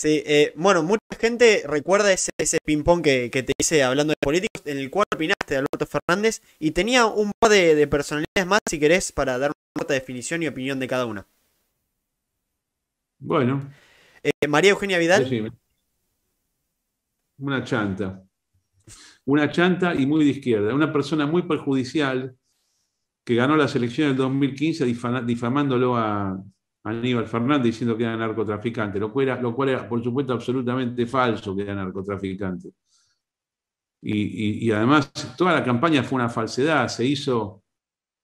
Sí, eh, bueno, mucha gente recuerda ese, ese ping-pong que, te hice hablando de políticos, en el cual opinaste de Alberto Fernández y tenía un par de, personalidades más, si querés, para dar una corta definición y opinión de cada una. Bueno. Eh, María Eugenia Vidal. Una chanta. Una chanta y muy de izquierda. Una persona muy perjudicial que ganó la elecciones del 2015 difamándolo a, Aníbal Fernández diciendo que era narcotraficante, lo cual era, lo cual por supuesto, absolutamente falso que era narcotraficante. Y, además, toda la campaña fue una falsedad, se hizo,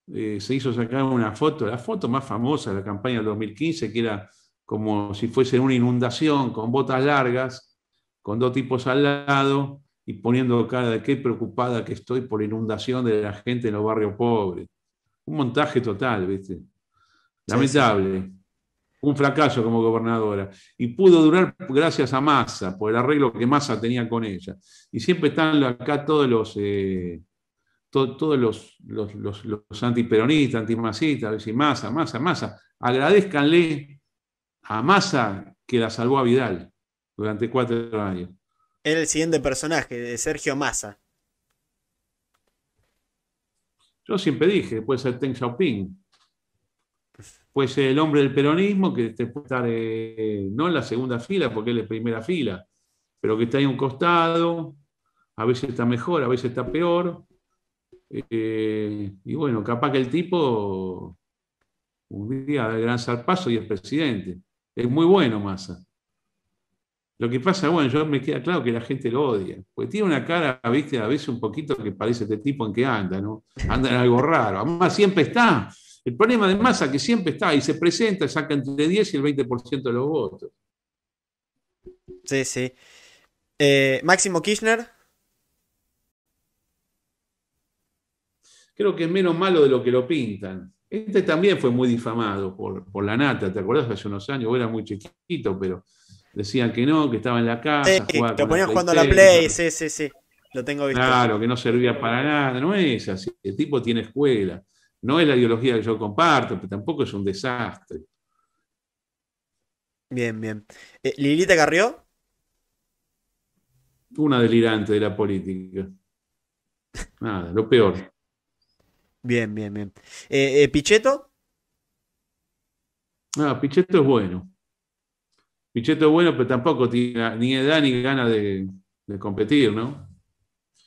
eh, se hizo sacar una foto, la foto más famosa de la campaña del 2015, que era como si fuese una inundación con botas largas, con dos tipos al lado y poniendo cara de qué preocupada que estoy por inundación de la gente en los barrios pobres. Un montaje total, ¿viste? Lamentable un fracaso como gobernadora. Y pudo durar gracias a Massa, por el arreglo que Massa tenía con ella. Y siempre están acá todos los, eh, todos los, los, los, los antiperonistas, antimasistas, decir, Massa, Massa, Massa. Agradezcanle a Massa que la salvó a Vidal durante cuatro años. Era el siguiente personaje, de Sergio Massa. Yo siempre dije, puede ser Teng Xiaoping, pues el hombre del peronismo, que puede estar eh, no en la segunda fila, porque él es primera fila, pero que está ahí a un costado, a veces está mejor, a veces está peor. Eh, y bueno, capaz que el tipo un día da el gran zarpazo y es presidente. Es muy bueno Massa. Lo que pasa, bueno, yo me queda claro que la gente lo odia, porque tiene una cara, viste, a veces un poquito que parece este tipo en que anda, ¿no? Anda en algo raro. Además, siempre está. El problema de masa que siempre está y se presenta, saca entre 10 y el 20% de los votos. Sí, sí. Eh, Máximo Kirchner. Creo que es menos malo de lo que lo pintan. Este también fue muy difamado por, la nata, ¿te acordás? Hace unos años, era muy chiquito, pero decían que no, que estaba en la casa. Te lo ponían jugando a la Play, sí, sí, sí. Lo tengo visto. Claro, que no servía para nada, no es así. El tipo tiene escuela. No es la ideología que yo comparto, pero tampoco es un desastre. Bien, bien. Eh, ¿Lilita Carrió? Una delirante de la política. Nada, lo peor. Bien, bien, bien. Eh, eh, ¿Pichetto? Ah, Pichetto es bueno. Pichetto es bueno, pero tampoco tiene ni edad ni ganas de, de competir, ¿no?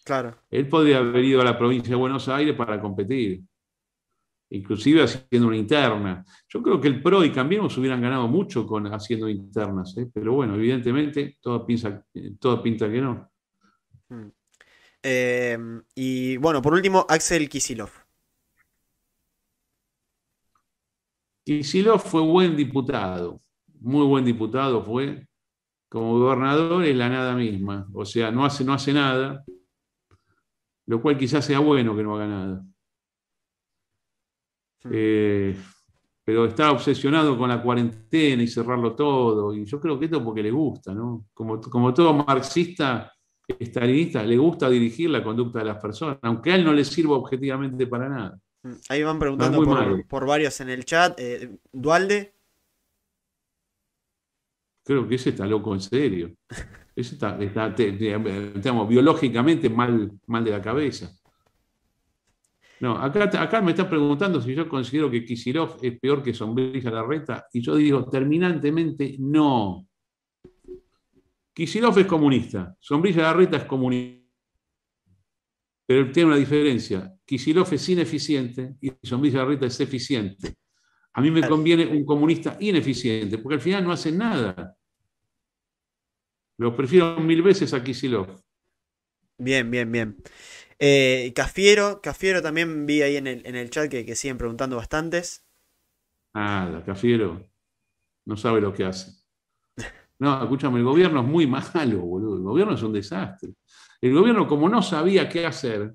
Claro. Él podría haber ido a la provincia de Buenos Aires para competir inclusive haciendo una interna. Yo creo que el PRO y Cambiemos hubieran ganado mucho con haciendo internas, ¿eh? pero bueno, evidentemente todo pinta, todo pinta que no. Mm. Em, y bueno, por último, Axel Kisilov. Kisilov fue buen diputado, muy buen diputado fue. Como gobernador es la nada misma, o sea, no hace, no hace nada, lo cual quizás sea bueno que no haga nada. Mm. Eh, pero está obsesionado con la cuarentena y cerrarlo todo. Y yo creo que esto es porque le gusta, ¿no? Como, como todo marxista, estalinista, le gusta dirigir la conducta de las personas, aunque a él no le sirva objetivamente para nada. Mm. Ahí van preguntando por, varios en el chat. Eh, Dualde. Creo que ese está loco en serio. Ese está, biológicamente mal, mal de la cabeza. No, acá, me están preguntando si yo considero que Kisilov es peor que Sombrilla Larreta, y yo digo terminantemente no. Kisilov es comunista, Sombrilla Larreta es comunista. Pero tiene una diferencia. Kisilov es ineficiente y Sombrilla Larreta es eficiente. A mí me conviene un comunista ineficiente, porque al final no hace nada. Lo prefiero mil veces a Kisilov. Bien, bien, bien. Eh, Cafiero, Cafiero también vi ahí en el, en chat que, siguen preguntando bastantes. Ah, Cafiero no sabe lo que hace. No, escúchame, el gobierno es muy malo, boludo. El gobierno es un desastre. El gobierno, como no sabía qué hacer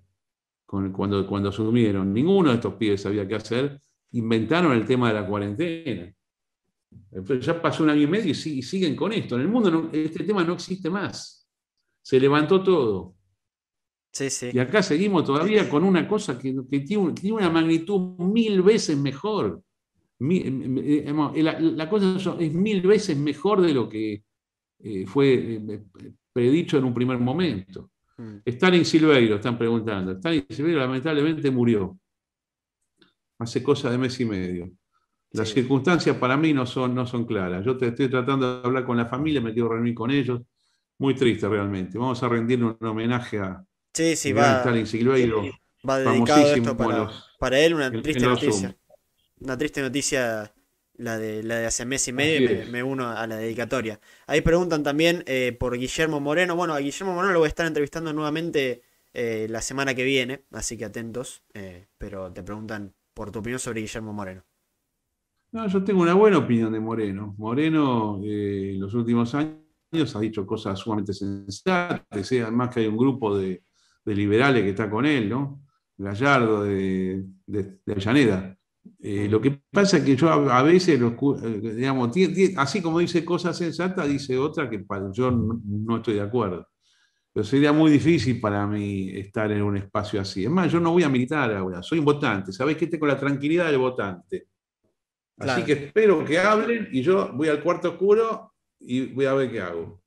cuando, cuando asumieron, ninguno de estos pibes sabía qué hacer, inventaron el tema de la cuarentena. Ya pasó un año y medio y, siguen con esto. En el mundo este tema no existe más. Se levantó todo. Y acá seguimos todavía con una cosa que, tiene, tiene, una magnitud mil veces mejor. Em, em, eh, eh, la, cosa es mil veces mejor de lo que eh, fue em, predicho en un primer momento. Están mm. en Silveiro, están preguntando. Stalin Silveiro lamentablemente murió hace cosa de mes y medio. Las circunstancias para mí no son, no son claras. Yo te estoy tratando de hablar con la familia, me quiero reunir con ellos. Muy triste realmente. Vamos a rendir un homenaje a, Sí, sí, va. Stalin, Silveiro, va dedicado esto para, para, él, una triste noticia. Una triste noticia, la de, la de hace mes y medio, me, me, uno a la dedicatoria. Ahí preguntan también eh, por Guillermo Moreno. Bueno, a Guillermo Moreno lo voy a estar entrevistando nuevamente eh, la semana que viene, así que atentos. Eh, pero te preguntan por tu opinión sobre Guillermo Moreno. No, yo tengo una buena opinión de Moreno. Moreno, en los últimos años, ha dicho cosas sumamente sensatas. Además, que hay un grupo de, de liberales que está con él, ¿no? Gallardo de, de, eh, lo que pasa es que yo a, veces, eh, digamos, así como dice cosas sensatas, dice otra que para, yo no, estoy de acuerdo. Pero sería muy difícil para mí estar en un espacio así. Es más, yo no voy a militar ahora, soy un votante. ¿Sabéis que tengo la tranquilidad del votante? Así que espero que hablen y yo voy al cuarto oscuro y voy a ver qué hago.